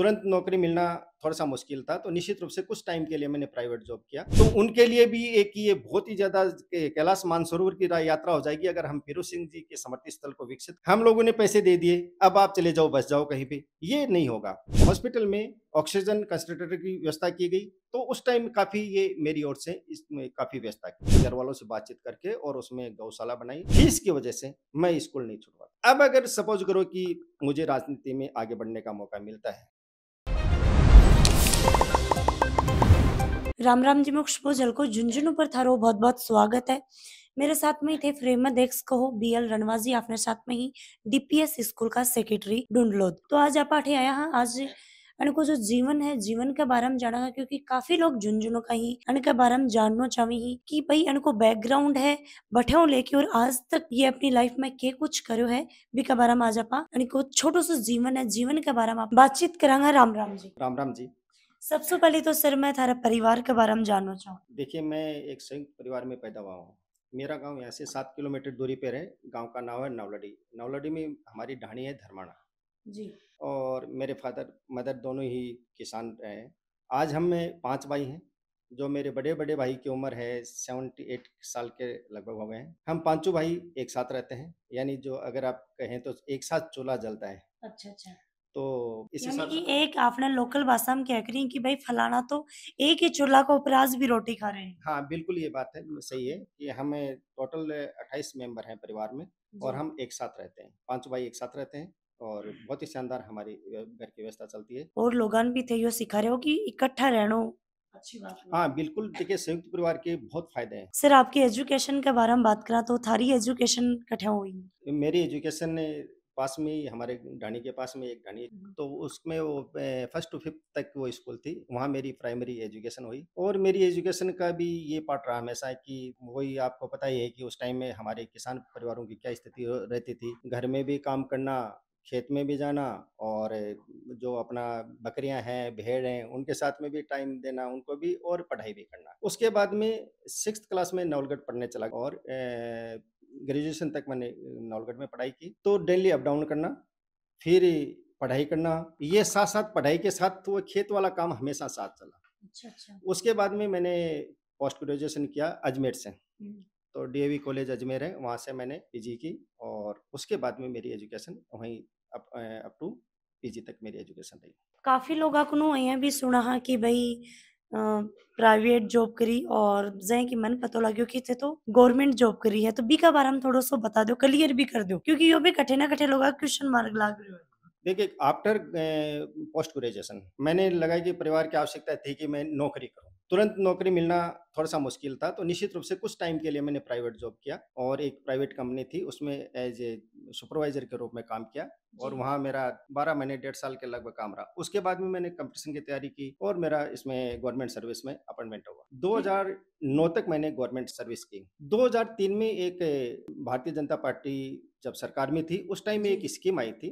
तुरंत नौकरी मिलना थोड़ा सा मुश्किल था तो निश्चित रूप से कुछ टाइम के लिए मैंने प्राइवेट जॉब किया तो उनके लिए भी एक ये बहुत ही ज्यादा कैलाश मानसरोवर की यात्रा हो जाएगी अगर हम फिरोज सिंह जी के समर्थ स्थल को विकसित हम लोगों ने पैसे दे दिए अब आप चले जाओ बस जाओ कहीं पे ये नहीं होगा हॉस्पिटल में ऑक्सीजन कंसनट्रेटर की व्यवस्था की गई तो उस टाइम काफी ये मेरी ओर से इसमें काफी व्यवस्था की घर वालों से बातचीत करके और उसमें गौशाला बनाई फीस की वजह से मैं स्कूल नहीं छुटवा अब अगर सपोज करो कि मुझे राजनीति में आगे बढ़ने का मौका मिलता है राम राम जी मोक्ष भोजल को झुंझुनू पर थारो बहुत बहुत स्वागत है मेरे साथ में ही थे फ्रेमद एक्स कहो बी एल रणवाजी अपने साथ में ही डीपीएस स्कूल का सेक्रेटरी ढूंढ तो आज आप आठे आया हाँ आज અને जो जीवन है जीवन के बारे में जाना જાણવા ક્યોંકિ કાફી झुंझुनू का ही અને के बारे में जानना चाहे ही कि भाई अनको बैकग्राउंड है बैठे हो लेके और आज तक ये अपनी लाइफ में के कुछ करो है भी के बारे में आज आप छोटो सो जीवन है जीवन के बारे में बातचीत करांगा राम राम जी राम राम जी सबसे पहले तो सर मैं थारा परिवार के बारे में जानना चाहूँ देखिए मैं एक संयुक्त परिवार में पैदा हुआ हूँ मेरा गांव यहाँ से सात किलोमीटर दूरी पर है गांव का नाम है नवलडी नवलडी में हमारी ढाणी है धर्माणा जी और मेरे फादर मदर दोनों ही किसान रहे हैं आज हम में पांच भाई हैं जो मेरे बड़े बड़े भाई की उम्र है सेवेंटी एट साल के लगभग हो गए हैं हम पांचों भाई एक साथ रहते हैं यानी जो अगर आप कहें तो एक साथ चूल्हा जलता है अच्छा अच्छा तो इस एक आपने लोकल भाषा में कह करी कि भाई फलाना तो एक ही चूल्हा को उपराज भी रोटी खा रहे हैं हाँ बिल्कुल ये बात है सही है कि हमें टोटल अट्ठाईस मेंबर हैं परिवार में और हम एक साथ रहते हैं पांच भाई एक साथ रहते हैं और बहुत ही शानदार हमारी घर की व्यवस्था चलती है और लोग भी थे यो सिखा रहे हो की इकट्ठा रहनो अच्छी बात हाँ बिल्कुल देखिए संयुक्त परिवार के बहुत फायदे हैं सर आपके एजुकेशन के बारे में बात करा तो थारी एजुकेशन कठे हुई मेरी एजुकेशन पास में ही हमारे डानी के पास में एक डानी तो उसमें वो फर्स्ट टू फिफ्थ तक वो स्कूल थी वहाँ मेरी प्राइमरी एजुकेशन हुई और मेरी एजुकेशन का भी ये पार्ट रहा हमेशा कि वही आपको पता ही है कि उस टाइम में हमारे किसान परिवारों की क्या स्थिति रहती थी घर में भी काम करना खेत में भी जाना और जो अपना बकरियां हैं भेड़ हैं उनके साथ में भी टाइम देना उनको भी और पढ़ाई भी करना उसके बाद में सिक्स क्लास में नवलगढ़ पढ़ने चला और ग्रेजुएशन तक मैंने नौलगढ़ में पढ़ाई की तो डेली अप डाउन करना फिर पढ़ाई करना ये साथ साथ पढ़ाई के साथ वो खेत वाला काम हमेशा साथ चला अच्छा अच्छा उसके बाद में मैंने पोस्ट ग्रेजुएशन किया अजमेर से हम्म। तो डीएवी कॉलेज अजमेर है वहाँ से मैंने पीजी की और उसके बाद में मेरी एजुकेशन वहीं अप टू पीजी तक मेरी एजुकेशन रही काफ़ी लोग अकनू भी सुना कि भाई प्राइवेट जॉब करी और जय की मन पता लगे कि थे तो गवर्नमेंट जॉब करी है तो बी का बारे में थोड़ा सो बता दो क्लियर भी कर दो क्योंकि यो भी कठे ना कठे लोग क्वेश्चन मार्ग लाग रहे हो देखिए आफ्टर पोस्ट ग्रेजुएशन मैंने लगा कि परिवार की आवश्यकता थी कि मैं नौकरी करूं तुरंत नौकरी मिलना थोड़ा सा मुश्किल था तो निश्चित रूप से कुछ टाइम के लिए मैंने प्राइवेट जॉब किया और एक प्राइवेट कंपनी थी उसमें एज ए सुपरवाइजर के रूप में काम किया और वहाँ मेरा बारह महीने डेढ़ साल के लगभग काम रहा उसके बाद में मैंने कंपटीशन की तैयारी की और मेरा इसमें गवर्नमेंट सर्विस में अपॉइंटमेंट हुआ दो तक मैंने गवर्नमेंट सर्विस की दो में एक भारतीय जनता पार्टी जब सरकार में थी उस टाइम में एक स्कीम आई थी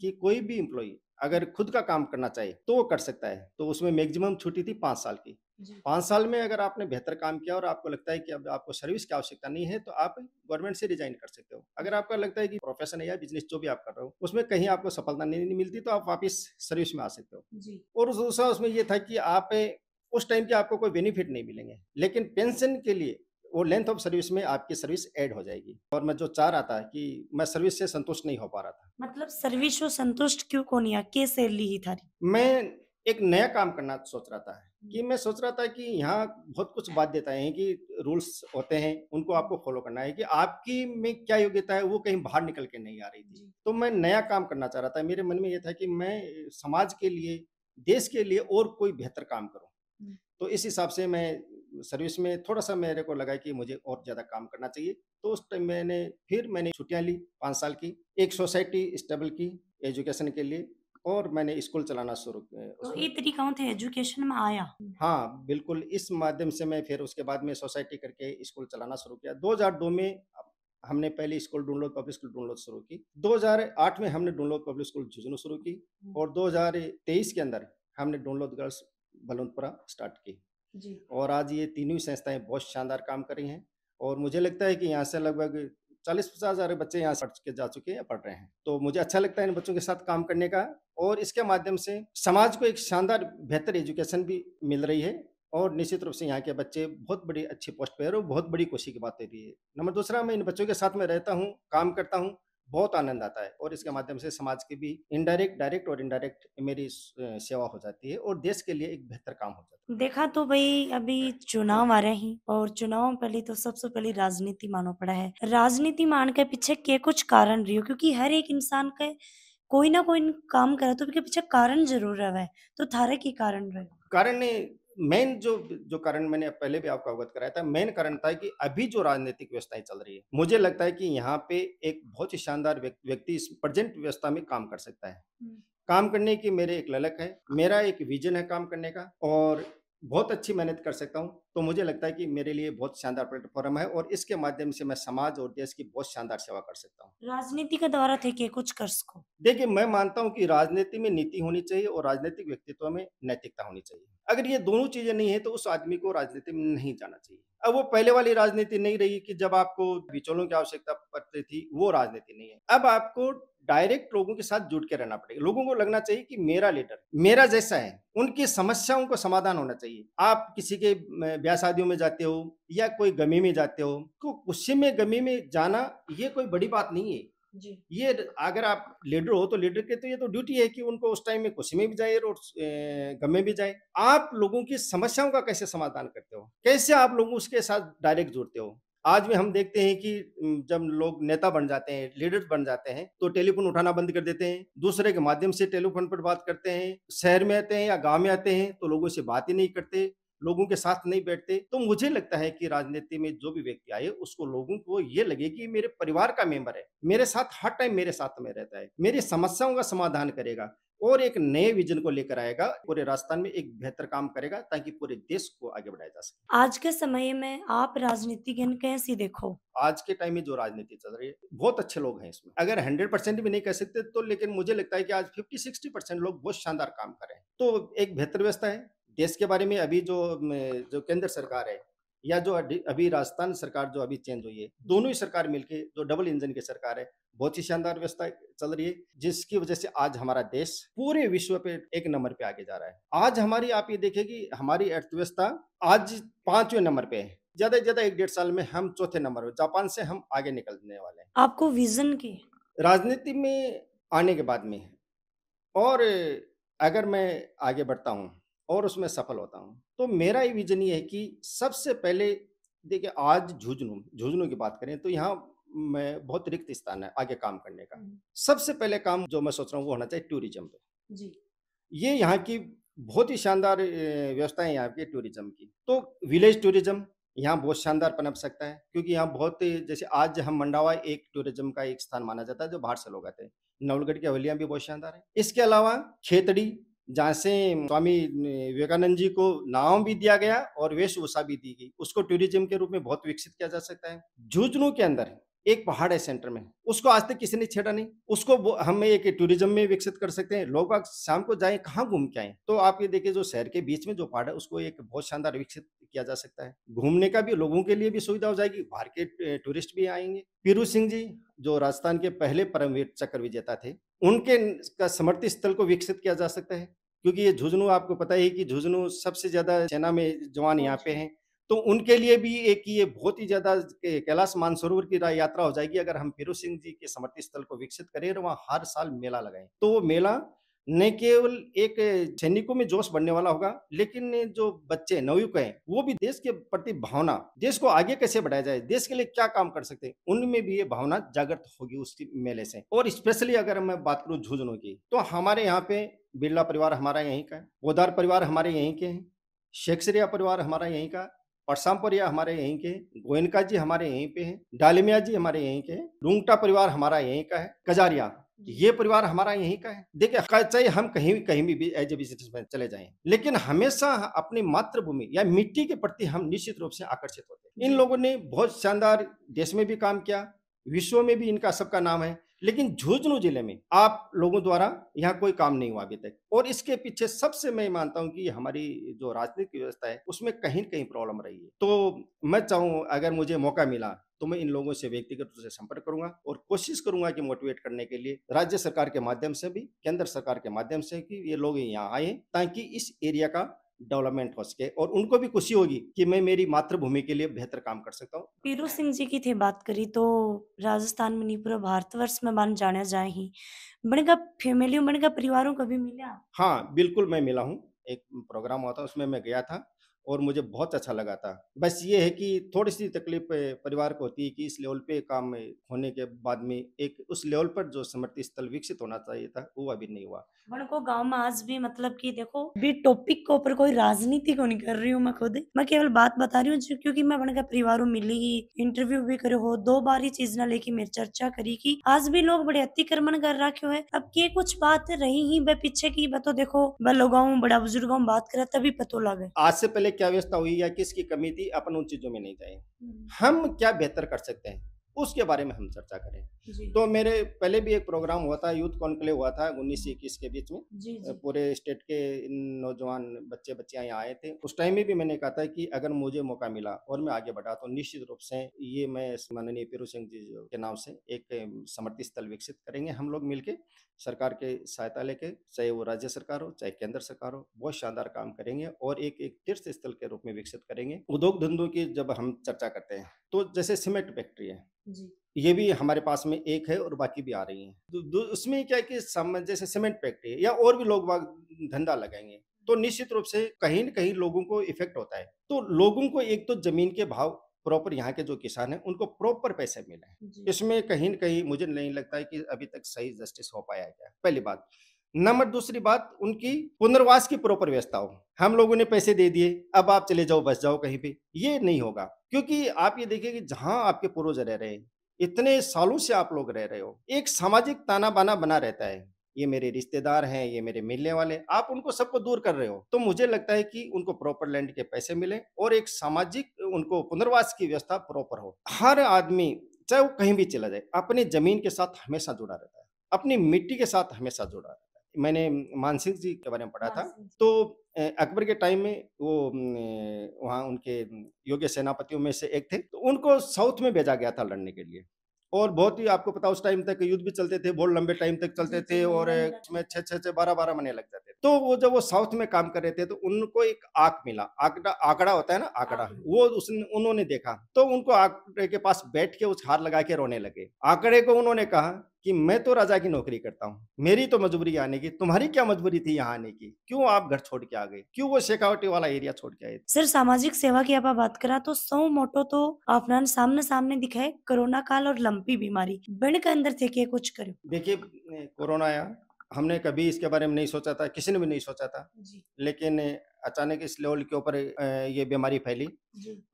कि कोई भी इम्प्लॉय अगर खुद का काम करना चाहे तो वो कर सकता है तो उसमें मैक्सिमम छुट्टी थी पाँच साल की पाँच साल में अगर आपने बेहतर काम किया और आपको लगता है कि अब आपको सर्विस की आवश्यकता नहीं है तो आप गवर्नमेंट से रिजाइन कर सकते हो अगर आपको लगता है कि प्रोफेशन है या बिजनेस जो भी आप कर रहे हो उसमें कहीं आपको सफलता नहीं मिलती तो आप वापिस सर्विस में आ सकते हो और दूसरा उसमें यह था कि आप उस टाइम के आपको कोई बेनिफिट नहीं मिलेंगे लेकिन पेंशन के लिए वो लेंथ ऑफ सर्विस में आपकी सर्विस ऐड हो जाएगी और मैं जो चाह रहा था कि मैं सर्विस से संतुष्ट नहीं हो पा रहा था मतलब सर्विस को संतुष्ट क्यों को नहीं कैसे ली ही थारी मैं एक नया काम करना सोच रहा था हम्म। कि मैं सोच रहा था कि यहाँ बहुत कुछ बात देता है कि रूल्स होते हैं उनको आपको फॉलो करना है कि आपकी में क्या योग्यता है वो कहीं बाहर निकल के नहीं आ रही थी तो मैं नया काम करना चाह रहा था मेरे मन में ये था कि मैं समाज के लिए देश के लिए और कोई बेहतर काम करूँ हम्म। तो इस हिसाब से मैं सर्विस में थोड़ा सा मेरे को लगा कि मुझे और ज़्यादा काम करना चाहिए तो उस टाइम मैंने फिर मैंने छुट्टियाँ ली पाँच साल की एक सोसाइटी स्टेबल की एजुकेशन के लिए और मैंने स्कूल चलाना शुरू किया तो ये तरीका होते एजुकेशन में आया हाँ बिल्कुल इस माध्यम से मैं फिर उसके बाद में सोसाइटी करके स्कूल चलाना शुरू किया 2002 में हमने पहले school Dunlod public school Dunlod शुरू की 2008 में हमने हम्म। डूनलोड पब्लिक स्कूल झुंझुनू शुरू की और 2023 के अंदर हमने डूनलोड गर्ल्स बलवंतपुरा स्टार्ट की जी। और आज ये तीनों संस्थाएं बहुत शानदार काम कर रही हैं और मुझे लगता है कि यहाँ से लगभग चालीस पचास हजार बच्चे यहाँ पढ़ के जा चुके हैं पढ़ रहे हैं तो मुझे अच्छा लगता है इन बच्चों के साथ काम करने का और इसके माध्यम से समाज को एक शानदार बेहतर एजुकेशन भी मिल रही है और निश्चित रूप से यहाँ के बच्चे बहुत बड़ी अच्छी पोस्ट पर है और बहुत बड़ी खुशी की बातें भी है नंबर दूसरा मैं इन बच्चों के साथ में रहता हूँ काम करता हूँ बहुत आनंद आता है और इसके माध्यम से समाज की भी इनडायरेक्ट डायरेक्ट और इनडायरेक्ट मेरी सेवा हो जाती है और देश के लिए एक बेहतर काम हो जाता है देखा तो भाई अभी चुनाव आ रहे हैं और चुनाव पहले तो सबसे पहले राजनीति मानो पड़ा है राजनीति मान के पीछे के कुछ कारण रही हो क्योंकि हर एक इंसान का कोई ना कोई काम करे तो पीछे कारण जरूर रहा है तो थारे की कारण रहे कारण नहीं मेन जो जो कारण मैंने पहले भी आपको अवगत कराया था मेन कारण था कि अभी जो राजनीतिक व्यवस्थाएं चल रही है मुझे लगता है कि यहाँ पे एक बहुत ही शानदार व्यक्ति इस प्रजेंट व्यवस्था में काम कर सकता है हम्म। काम करने की मेरे एक ललक है मेरा एक विजन है काम करने का और बहुत अच्छी मेहनत कर सकता हूँ तो मुझे लगता है कि मेरे लिए बहुत शानदार प्लेटफॉर्म है और इसके माध्यम से मैं समाज और देश की बहुत शानदार सेवा कर सकता हूँ राजनीति का दौरा थे के कुछ कर सको देखिए मैं मानता हूँ कि राजनीति में नीति होनी चाहिए और राजनीतिक व्यक्तित्व में नैतिकता होनी चाहिए अगर ये दोनों चीजें नहीं है तो उस आदमी को राजनीति में नहीं जाना चाहिए अब वो पहले वाली राजनीति नहीं रही कि जब आपको बिचौलों की आवश्यकता पड़ती थी वो राजनीति नहीं है अब आपको डायरेक्ट लोगों के साथ जुड़ के रहना पड़ेगा लोगों को लगना चाहिए कि मेरा लीडर मेरा जैसा है उनकी समस्याओं को समाधान होना चाहिए आप किसी के ब्याह शादियों में जाते हो या कोई गमी में जाते हो तो गुस्से में गमी में जाना ये कोई बड़ी बात नहीं है जी। ये अगर आप लीडर हो तो लीडर के तो ये तो ड्यूटी है कि उनको उस टाइम में कुछ में भी जाए और गम में भी जाए आप लोगों की समस्याओं का कैसे समाधान करते हो कैसे आप लोग उसके साथ डायरेक्ट जुड़ते हो आज भी हम देखते हैं कि जब लोग नेता बन जाते हैं लीडर्स बन जाते हैं तो टेलीफोन उठाना बंद कर देते हैं दूसरे के माध्यम से टेलीफोन पर बात करते हैं शहर में आते हैं या गाँव में आते हैं तो लोगों से बात ही नहीं करते लोगों के साथ नहीं बैठते तो मुझे लगता है कि राजनीति में जो भी व्यक्ति आए उसको लोगों को ये लगे कि मेरे परिवार का मेंबर है मेरे साथ हर टाइम मेरे साथ में रहता है मेरी समस्याओं का समाधान करेगा और एक नए विजन को लेकर आएगा पूरे राजस्थान में एक बेहतर काम करेगा ताकि पूरे देश को आगे बढ़ाया जा सके आज के समय में आप राजनीतिज्ञ कैसी देखो आज के टाइम में जो राजनीति चल रही है बहुत अच्छे लोग हैं इसमें अगर हंड्रेड परसेंट भी नहीं कह सकते तो लेकिन मुझे लगता है कि आज फिफ्टी सिक्सटी परसेंट लोग बहुत शानदार काम हैं तो एक बेहतर व्यवस्था है देश के बारे में अभी जो जो केंद्र सरकार है या जो अभी राजस्थान सरकार जो अभी चेंज हुई है दोनों ही सरकार मिलके जो डबल इंजन की सरकार है बहुत ही शानदार व्यवस्था चल रही है जिसकी वजह से आज हमारा देश पूरे विश्व पे एक नंबर पे आगे जा रहा है आज हमारी आप ये देखेगी हमारी अर्थव्यवस्था आज पांचवें नंबर पे है ज्यादा ज्यादा एक डेढ़ साल में हम चौथे नंबर पे जापान से हम आगे निकलने वाले हैं आपको विजन की राजनीति में आने के बाद में और अगर मैं आगे बढ़ता हूँ और उसमें सफल होता हूँ तो मेरा ये विजन ये है कि सबसे पहले देखिए आज झुझनू झुझनू की बात करें तो यहाँ मैं बहुत रिक्त स्थान है आगे काम करने का हम्म। सबसे पहले काम जो मैं सोच रहा हूँ वो होना चाहिए टूरिज्म पे जी ये यहाँ की बहुत ही शानदार व्यवस्था है यहाँ की टूरिज्म की तो विलेज टूरिज्म यहाँ बहुत शानदार पनप सकता है क्योंकि यहाँ बहुत जैसे आज हम मंडावा एक टूरिज्म का एक स्थान माना जाता है जो बाहर से लोग आते हैं नवलगढ़ की अवलिया भी बहुत शानदार है इसके अलावा खेतड़ी जहाँ से स्वामी विवेकानंद जी को नाम भी दिया गया और वेशभूषा भी दी गई उसको टूरिज्म के रूप में बहुत विकसित किया जा सकता है झुंझुनू के अंदर एक पहाड़ है सेंटर में उसको आज तक किसी ने छेड़ा नहीं उसको हम एक टूरिज्म में विकसित कर सकते हैं लोग शाम को जाए कहाँ घूम के आए तो आप ये देखिए जो शहर के बीच में जो पहाड़ है उसको एक बहुत शानदार विकसित किया जा सकता है घूमने का भी लोगों के लिए भी सुविधा हो जाएगी बाहर के टूरिस्ट भी आएंगे पीरू सिंह जी जो राजस्थान के पहले परमवीर चक्र विजेता थे उनके का स्थल को विकसित किया जा सकता है क्योंकि ये झुंझुनू आपको पता ही कि झुंझुनू सबसे ज़्यादा सेना में जवान यहाँ पे अच्छा। हैं तो उनके लिए भी एक ये बहुत ही ज़्यादा कैलाश मानसरोवर की यात्रा हो जाएगी अगर हम फिरोज सिंह जी के समर्थ स्थल को विकसित करें और वहाँ हर साल मेला लगाएं तो वो मेला न केवल एक सैनिकों में जोश बढ़ने वाला होगा लेकिन जो बच्चे नवयुक हैं वो भी देश के प्रति भावना देश को आगे कैसे बढ़ाया जाए देश के लिए क्या काम कर सकते हैं उनमें भी ये भावना जागृत होगी उस मेले से और स्पेशली अगर मैं बात करूँ झुंझुनू की तो हमारे यहाँ पे बिरला परिवार हमारा यहीं का है गोदार परिवार हमारे यहीं के हैं शेखसरिया परिवार हमारा यहीं का परसामपुरिया हमारे यहीं के गोयनका जी हमारे यहीं पे हैं डालमिया जी हमारे यहीं के रूंगटा परिवार हमारा यहीं का है कजारिया ये परिवार हमारा यहीं का है देखिए चाहे हम कहीं भी कहीं भी एज ए बिजनेसमैन चले जाएं लेकिन हमेशा अपनी मातृभूमि या मिट्टी के प्रति हम निश्चित रूप से आकर्षित होते हैं इन लोगों ने बहुत शानदार देश में भी काम किया विश्व में भी इनका सबका नाम है लेकिन झुंझुनू जिले में आप लोगों द्वारा यहाँ कोई काम नहीं हुआ अभी तक और इसके पीछे सबसे मैं मानता हूँ कि हमारी जो राजनीतिक व्यवस्था है उसमें कहीं कहीं प्रॉब्लम रही है तो मैं चाहूँ अगर मुझे मौका मिला तो मैं इन लोगों से व्यक्तिगत रूप से संपर्क करूंगा और कोशिश करूंगा कि मोटिवेट करने के लिए राज्य सरकार के माध्यम से भी केंद्र सरकार के माध्यम से कि ये लोग यहाँ आए ताकि इस एरिया का डेवलपमेंट हो सके और उनको भी खुशी होगी कि मैं मेरी मातृभूमि के लिए बेहतर काम कर सकता हूँ पीरू सिंह जी की थे बात करी तो राजस्थान में नहीं पूरा भारतवर्ष में मान जाने जाए ही बनेगा फैमिलियों बनेगा परिवारों भी मिला हाँ बिल्कुल मैं मिला हूँ एक प्रोग्राम हुआ था उसमें मैं गया था और मुझे बहुत अच्छा लगा था बस ये है कि थोड़ी सी तकलीफ परिवार को होती है कि इस लेवल पे काम होने के बाद में एक उस लेवल पर जो समृद्धि स्थल विकसित होना चाहिए था वो अभी नहीं हुआ को गांव में आज भी मतलब कि देखो भी टॉपिक के को ऊपर कोई राजनीति को नहीं कर रही हूँ मैं खुद मैं केवल बात बता रही हूँ क्योंकि मैं बन का परिवार मिली ही इंटरव्यू भी करो हो दो बार ही चीज ना लेके मेरी चर्चा करी की आज भी लोग बड़े अतिक्रमण कर रखे हुए अब ये कुछ बात रही ही पीछे की बतो देखो मैं लोग बड़ा बुजुर्ग बात करा तभी पतो लगे आज से पहले क्या व्यवस्था हुई या किसकी कमी थी अपन उन चीजों में नहीं जाए हम्म। हम क्या बेहतर कर सकते हैं उसके बारे में हम चर्चा करें तो मेरे पहले भी एक प्रोग्राम हुआ था यूथ कॉन्क्लेव हुआ था उन्नीस सौ इक्कीस के बीच में जी, जी। पूरे स्टेट के नौजवान बच्चे बच्चियां यहाँ आए थे उस टाइम में भी मैंने कहा था कि अगर मुझे मौका मिला और मैं आगे बढ़ा तो निश्चित रूप से ये मैं माननीय पीरू सिंह जी के नाम से एक समर्थित स्थल विकसित करेंगे हम लोग मिलकर सरकार के सहायता लेके चाहे वो राज्य सरकार हो चाहे केंद्र सरकार हो बहुत शानदार काम करेंगे और एक एक तीर्थ स्थल के रूप में विकसित करेंगे उद्योग धंधों की जब हम चर्चा करते हैं तो जैसे सीमेंट फैक्ट्री है जी ये भी हमारे पास में एक है और बाकी भी आ रही हैं उसमें क्या है कि जैसे सीमेंट फैक्ट्री या और भी लोग धंधा लगाएंगे तो निश्चित रूप से कहीं न कहीं लोगों को इफेक्ट होता है तो लोगों को एक तो जमीन के भाव प्रॉपर यहाँ के जो किसान हैं उनको प्रॉपर पैसे मिले इसमें कहीं न कहीं मुझे नहीं लगता है कि अभी तक सही जस्टिस हो पाया क्या पहली बात नंबर दूसरी बात उनकी पुनर्वास की प्रॉपर व्यवस्था हो हम लोगों ने पैसे दे दिए अब आप चले जाओ बस जाओ कहीं पे ये नहीं होगा क्योंकि आप ये देखिए कि जहां आपके पूर्वज रह रहे हैं इतने सालों से आप लोग रह रहे हो एक सामाजिक ताना बाना बना रहता है ये मेरे रिश्तेदार हैं ये मेरे मिलने वाले आप उनको सबको दूर कर रहे हो तो मुझे लगता है कि उनको प्रॉपर लैंड के पैसे मिले और एक सामाजिक उनको पुनर्वास की व्यवस्था प्रॉपर हो हर आदमी चाहे वो कहीं भी चला जाए अपनी जमीन के साथ हमेशा जुड़ा रहता है अपनी मिट्टी के साथ हमेशा जुड़ा रहता है मैंने मानसिंह जी के बारे में पढ़ा था तो अकबर के टाइम में वो वहाँ उनके योग्य सेनापतियों में से एक थे तो उनको साउथ में भेजा गया था लड़ने के लिए और बहुत ही आपको पता उस टाइम तक युद्ध भी चलते थे बहुत लंबे टाइम तक चलते थे और उसमें छः छः छः बारह बारह महीने लग जाते तो वो जब वो साउथ में काम कर रहे थे तो उनको एक आंख मिला आंकड़ा आंकड़ा होता है ना आंकड़ा हाँ, हाँ। वो उसने उन्होंने देखा तो उनको आंकड़े के पास बैठ के उस हार लगा के रोने लगे आंकड़े को उन्होंने कहा कि मैं तो राजा की नौकरी करता हूँ मेरी तो मजबूरी आने की तुम्हारी क्या मजबूरी थी यहाँ आने की क्यों आप घर छोड़ के आ गए क्यों वो शेखावटी वाला एरिया छोड़ के आए सिर्फ सामाजिक सेवा की आप बात करा तो सौ मोटो तो अपना सामने सामने दिखाए कोरोना काल और लंपी बीमारी बन के अंदर थे कुछ करो देखिये कोरोना आया हमने कभी इसके बारे में नहीं सोचा था किसी ने भी नहीं सोचा था लेकिन अचानक इस लेवल के ऊपर ये बीमारी फैली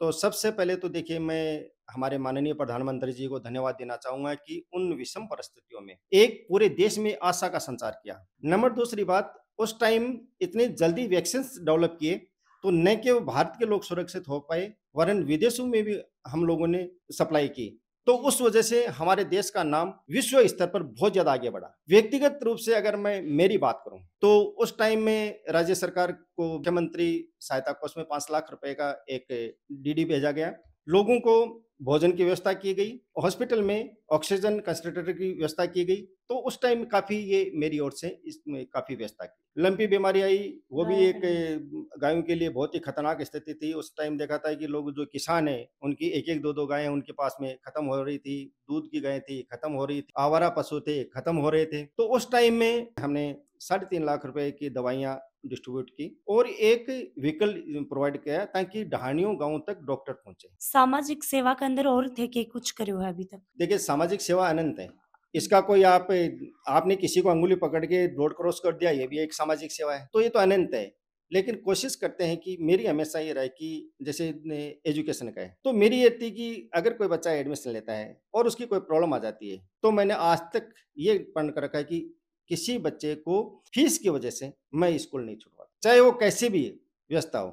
तो सबसे पहले तो देखिए मैं हमारे माननीय प्रधानमंत्री जी को धन्यवाद देना चाहूंगा कि उन विषम परिस्थितियों में एक पूरे देश में आशा का संचार किया नंबर दूसरी बात उस टाइम इतने जल्दी वैक्सीन डेवलप किए तो न केवल भारत के लोग सुरक्षित हो पाए वरन विदेशों में भी हम लोगों ने सप्लाई की तो उस वजह से हमारे देश का नाम विश्व स्तर पर बहुत ज्यादा आगे बढ़ा व्यक्तिगत रूप से अगर मैं मेरी बात करूं तो उस टाइम में राज्य सरकार को मुख्यमंत्री सहायता कोष में पांच लाख रुपए का एक डीडी भेजा गया लोगों को भोजन की व्यवस्था की गई हॉस्पिटल में ऑक्सीजन कंसनट्रेटर की व्यवस्था की गई तो उस टाइम काफी ये मेरी ओर से इसमें काफी व्यवस्था की लंपी बीमारी आई वो भी हाँ, एक हाँ। गायों के लिए बहुत ही खतरनाक स्थिति थी उस टाइम देखा था कि लोग जो किसान है उनकी एक एक दो दो गायें उनके पास में खत्म हो रही थी दूध की गायें थी खत्म हो रही थी आवारा पशु थे खत्म हो रहे थे तो उस टाइम में हमने साढ़े तीन लाख रुपए की दवाइयाँ डिस्ट्रीब्यूट की और एक व्हीकल प्रोवाइड किया ताकि ढाणियों गांव तक डॉक्टर पहुंचे सामाजिक सेवा के अंदर और थे के कुछ करे हुआ अभी तक देखिए सामाजिक सेवा अनंत है इसका कोई आप आपने किसी को अंगुली पकड़ के रोड क्रॉस कर दिया ये भी एक सामाजिक सेवा है तो ये तो अनंत है लेकिन कोशिश करते हैं कि मेरी हमेशा ये रहे कि जैसे एजुकेशन का है तो मेरी ये थी कि अगर कोई बच्चा एडमिशन लेता है और उसकी कोई प्रॉब्लम आ जाती है तो मैंने आज तक ये प्रण कर रखा है कि किसी बच्चे को फीस की वजह से मैं स्कूल नहीं छुड़वाता चाहे वो कैसे भी व्यवस्था हो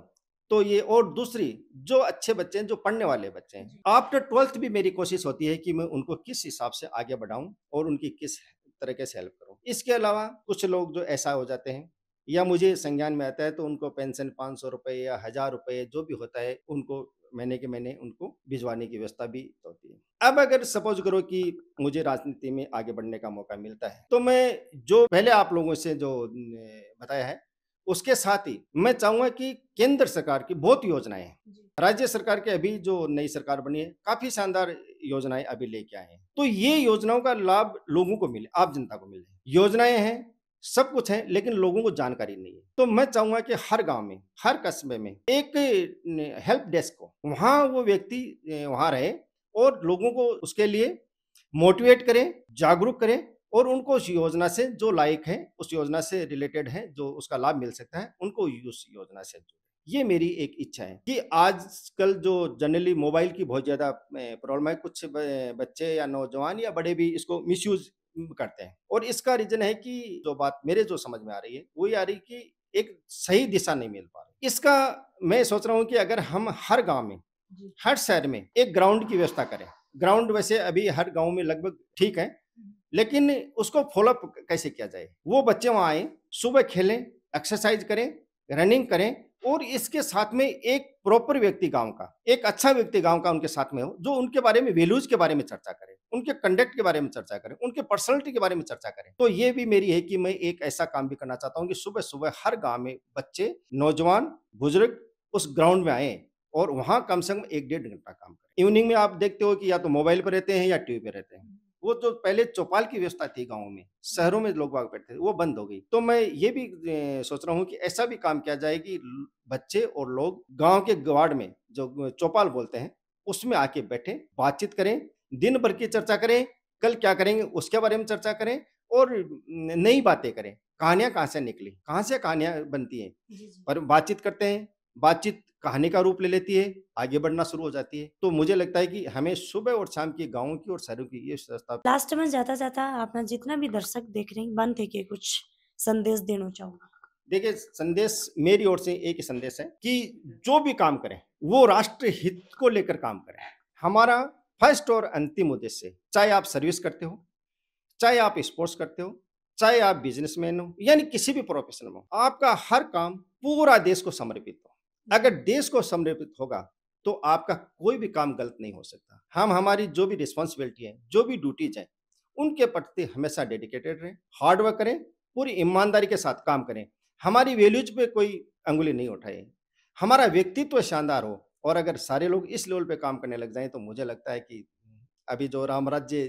तो ये और दूसरी जो अच्छे बच्चे हैं जो पढ़ने वाले बच्चे हैं आफ्टर ट्वेल्थ भी मेरी कोशिश होती है कि मैं उनको किस हिसाब से आगे बढ़ाऊं और उनकी किस तरीके से हेल्प करूं इसके अलावा कुछ लोग जो ऐसा हो जाते हैं या मुझे संज्ञान में आता है तो उनको पेंशन पाँच सौ रुपये या हज़ार रुपये जो भी होता है उनको महीने के महीने उनको भिजवाने की व्यवस्था भी तो होती है अब अगर सपोज करो कि मुझे राजनीति में आगे बढ़ने का मौका मिलता है तो मैं जो पहले आप लोगों से जो बताया है उसके साथ ही मैं चाहूंगा कि केंद्र सरकार की बहुत योजनाएं राज्य सरकार के अभी जो नई सरकार बनी है काफी शानदार योजनाएं अभी लेके आए हैं तो ये योजनाओं का लाभ लोगों को मिले आप जनता को मिले योजनाएं हैं सब कुछ है लेकिन लोगों को जानकारी नहीं है तो मैं चाहूंगा कि हर गांव में हर कस्बे में एक हेल्प डेस्क हो वहाँ वो व्यक्ति वहाँ रहे और लोगों को उसके लिए मोटिवेट करें जागरूक करें और उनको उस योजना से जो लायक है उस योजना से रिलेटेड है जो उसका लाभ मिल सकता है उनको उस योजना से ये मेरी एक इच्छा है कि आजकल जो जनरली मोबाइल की बहुत ज़्यादा प्रॉब्लम है कुछ बच्चे या नौजवान या बड़े भी इसको मिसयूज करते हैं और इसका रीजन है कि जो बात मेरे जो समझ में आ रही है वो ये आ रही कि एक सही दिशा नहीं मिल पा रही इसका मैं सोच रहा हूँ कि अगर हम हर गाँव में हर शहर में एक ग्राउंड की व्यवस्था करें ग्राउंड वैसे अभी हर गाँव में लगभग ठीक है लेकिन उसको फॉलोअप कैसे किया जाए वो बच्चे वहाँ आए सुबह खेलें एक्सरसाइज करें रनिंग करें और इसके साथ में एक प्रॉपर व्यक्ति गांव का एक अच्छा व्यक्ति गांव का उनके साथ में हो जो उनके बारे में वैल्यूज के बारे में चर्चा करें उनके कंडक्ट के बारे में चर्चा करें उनके पर्सनलिटी के बारे में चर्चा करें तो ये भी मेरी है कि मैं एक ऐसा काम भी करना चाहता हूँ कि सुबह सुबह हर गाँव में बच्चे नौजवान बुजुर्ग उस ग्राउंड में आए और वहाँ कम से कम एक डेढ़ घंटा काम करें इवनिंग में आप देखते हो कि या तो मोबाइल पर रहते हैं या टीवी पर रहते हैं वो जो पहले चौपाल की व्यवस्था थी गाँव में शहरों में लोग बाग बैठते थे वो बंद हो गई तो मैं ये भी सोच रहा हूँ कि ऐसा भी काम किया जाए कि बच्चे और लोग गाँव के गवाड़ में जो चौपाल बोलते हैं उसमें आके बैठे बातचीत करें दिन भर की चर्चा करें कल क्या करेंगे उसके बारे में चर्चा करें और नई बातें करें कहानियां कहाँ से निकली कहाँ से कहानियां बनती हैं पर बातचीत करते हैं बातचीत कहानी का रूप ले लेती है आगे बढ़ना शुरू हो जाती है तो मुझे लगता है कि हमें सुबह और शाम की गाँव की और शहरों की ये लास्ट में जाता जाता आपने जितना भी दर्शक देख रहे हैं बंद है कि कुछ संदेश देना चाहूंगा देखिए संदेश मेरी ओर से एक ही संदेश है कि जो भी काम करें वो राष्ट्र हित को लेकर काम करें हमारा फर्स्ट और अंतिम उद्देश्य चाहे आप सर्विस करते हो चाहे आप स्पोर्ट्स करते हो चाहे आप बिजनेसमैन हो यानी किसी भी प्रोफेशन में हो आपका हर काम पूरा देश को समर्पित हो अगर देश को समर्पित होगा तो आपका कोई भी काम गलत नहीं हो सकता हम हमारी जो भी रिस्पॉन्सिबिलिटी है जो भी ड्यूटीज हैं उनके प्रति हमेशा डेडिकेटेड रहें हार्डवर्क करें पूरी ईमानदारी के साथ काम करें हमारी वैल्यूज पे कोई अंगुली नहीं उठाए हमारा व्यक्तित्व शानदार हो और अगर सारे लोग इस लेवल पे काम करने लग जाएं तो मुझे लगता है कि अभी जो राम राज्य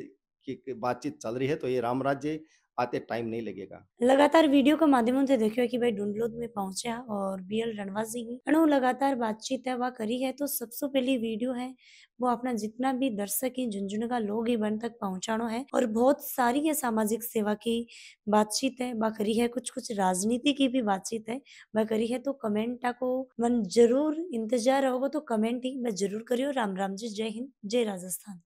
की बातचीत चल रही है तो ये राम राज्य आते टाइम नहीं लगेगा लगातार वीडियो के माध्यम से देखियो कि भाई डुंडलोद में पहुंचा और बी एल रणवास जी लगातार बातचीत वह करी है तो सबसे पहली वीडियो है वो अपना जितना भी दर्शक है झुंझुनू का लोग ही बन तक पहुंचाना है और बहुत सारी है सामाजिक सेवा की बातचीत है वह करी है कुछ कुछ राजनीति की भी बातचीत है वह करी है तो कमेंट को मन जरूर इंतजार होगा तो कमेंट ही मैं जरूर करियो राम राम जी जय हिंद जय राजस्थान